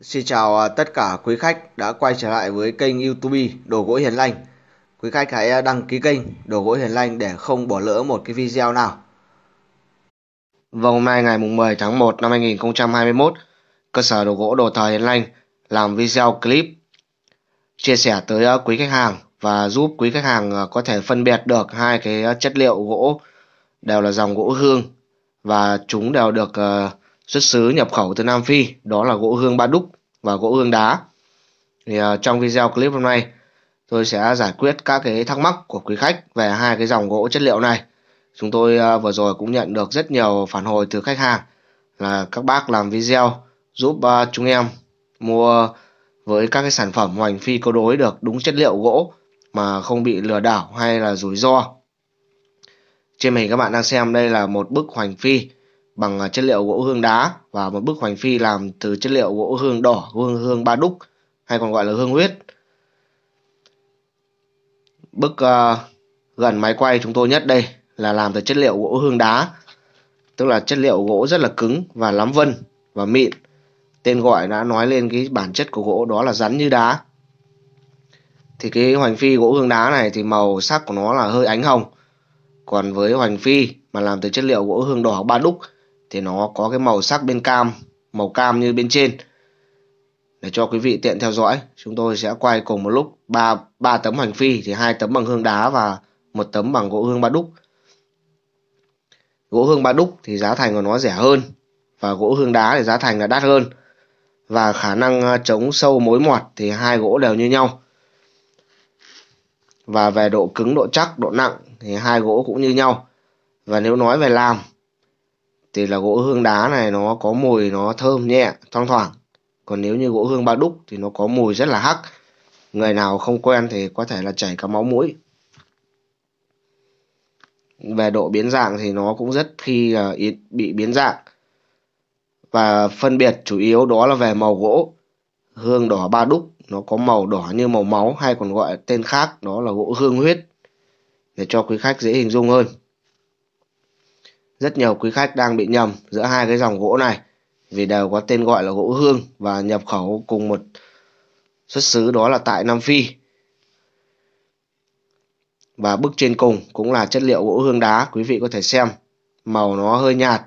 Xin chào à, tất cả quý khách đã quay trở lại với kênh YouTube Đồ gỗ Hiền Lành. Quý khách hãy à, đăng ký kênh Đồ gỗ Hiền Lành để không bỏ lỡ một cái video nào. Vào hôm nay ngày 10 tháng 1 năm 2021, cơ sở đồ gỗ Đồ Thờ Hiền Lành làm video clip chia sẻ tới à, quý khách hàng và giúp quý khách hàng có thể phân biệt được hai cái chất liệu gỗ đều là dòng gỗ hương và chúng đều được uh, xuất xứ nhập khẩu từ Nam Phi, đó là gỗ hương ba đúc và gỗ hương đá. Thì uh, trong video clip hôm nay tôi sẽ giải quyết các cái thắc mắc của quý khách về hai cái dòng gỗ chất liệu này. Chúng tôi uh, vừa rồi cũng nhận được rất nhiều phản hồi từ khách hàng là các bác làm video giúp uh, chúng em mua với các cái sản phẩm hoành phi có đối được đúng chất liệu gỗ mà không bị lừa đảo hay là rủi ro. Trên mình các bạn đang xem đây là một bức hoành phi bằng à, chất liệu gỗ hương đá và một bức hoành phi làm từ chất liệu gỗ hương đỏ, hương hương ba đúc hay còn gọi là hương huyết. Bức uh, gần máy quay chúng tôi nhất đây là làm từ chất liệu gỗ hương đá, tức là chất liệu gỗ rất là cứng và lắm vân và mịn. Tên gọi đã nói lên cái bản chất của gỗ đó là rắn như đá. Thì cái hoành phi gỗ hương đá này thì màu sắc của nó là hơi ánh hồng. Còn với hoành phi mà làm từ chất liệu gỗ hương đỏ ba đúc thì nó có cái màu sắc bên cam màu cam như bên trên để cho quý vị tiện theo dõi chúng tôi sẽ quay cùng một lúc ba ba tấm hành phi thì hai tấm bằng hương đá và một tấm bằng gỗ hương ba đúc gỗ hương ba đúc thì giá thành của nó rẻ hơn và gỗ hương đá thì giá thành là đắt hơn và khả năng à, chống sâu mối mọt thì hai gỗ đều như nhau và về độ cứng độ chắc độ nặng thì hai gỗ cũng như nhau và nếu nói về làm thì là gỗ hương đá này nó có mùi nó thơm nhẹ thoang thoảng còn nếu như gỗ hương ba đúc thì nó có mùi rất là hắc người nào không quen thì có thể là chảy cả máu mũi về độ biến dạng thì nó cũng rất khi ít bị biến dạng và phân biệt chủ yếu đó là về màu gỗ hương đỏ ba đúc nó có màu đỏ như màu máu hay còn gọi tên khác đó là gỗ hương huyết để cho quý khách dễ hình dung hơn rất nhiều quý khách đang bị nhầm giữa hai cái dòng gỗ này vì đều có tên gọi là gỗ hương và nhập khẩu cùng một xuất xứ đó là tại Nam Phi. Và bức trên cùng cũng là chất liệu gỗ hương đá, quý vị có thể xem. Màu nó hơi nhạt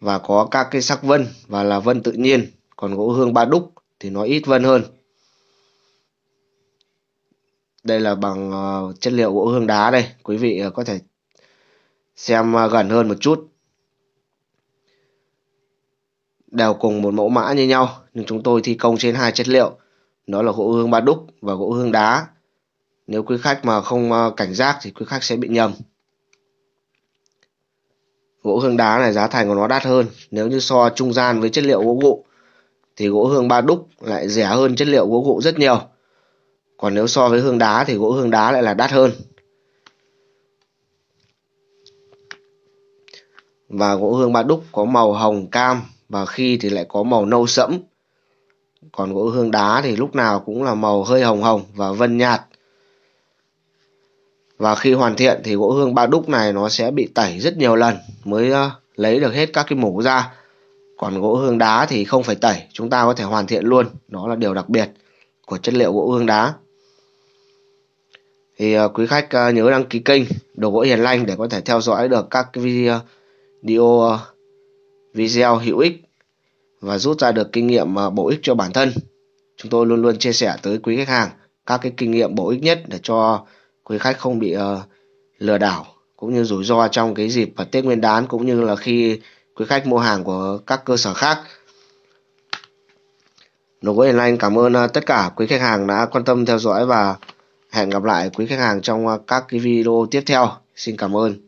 và có các cái sắc vân và là vân tự nhiên, còn gỗ hương ba đúc thì nó ít vân hơn. Đây là bằng ờ, chất liệu gỗ hương đá đây, quý vị ờ, có thể xem à, gần hơn một chút đều cùng một mẫu mã như nhau nhưng chúng tôi thi công trên hai chất liệu đó là gỗ hương ba đúc và gỗ hương đá nếu quý khách mà không à, cảnh giác thì quý khách sẽ bị nhầm gỗ hương đá này giá thành của nó đắt hơn nếu như so trung gian với chất liệu gỗ gụ thì gỗ hương ba đúc lại rẻ hơn chất liệu gỗ gụ rất nhiều còn nếu so với hương đá thì gỗ hương đá lại là đắt hơn và gỗ hương ba đúc có màu hồng cam và khi thì lại có màu nâu sẫm còn gỗ hương đá thì lúc nào cũng là màu hơi hồng hồng và vân nhạt và khi hoàn thiện thì gỗ hương ba đúc này nó sẽ bị tẩy rất nhiều lần mới ờ, lấy được hết các cái mủ ra còn gỗ hương đá thì không phải tẩy chúng ta có thể hoàn thiện luôn đó là điều đặc biệt của chất liệu gỗ hương đá thì ờ, quý khách ờ, nhớ đăng ký kênh đồ gỗ hiền lành để có thể theo dõi được các cái video video video hữu ích và rút ra được kinh nghiệm à, bổ ích cho bản thân. Chúng tôi luôn luôn chia sẻ tới quý khách hàng các cái kinh nghiệm bổ ích nhất để cho quý khách không bị à, lừa đảo cũng như rủi ro trong cái dịp và Tết Nguyên đán cũng như là khi quý khách mua hàng của các cơ sở khác. Đồ gỗ Hiền Lanh cảm ơn à, tất cả quý khách hàng đã quan tâm theo dõi và hẹn gặp lại quý khách hàng trong các cái video tiếp theo. Xin cảm ơn.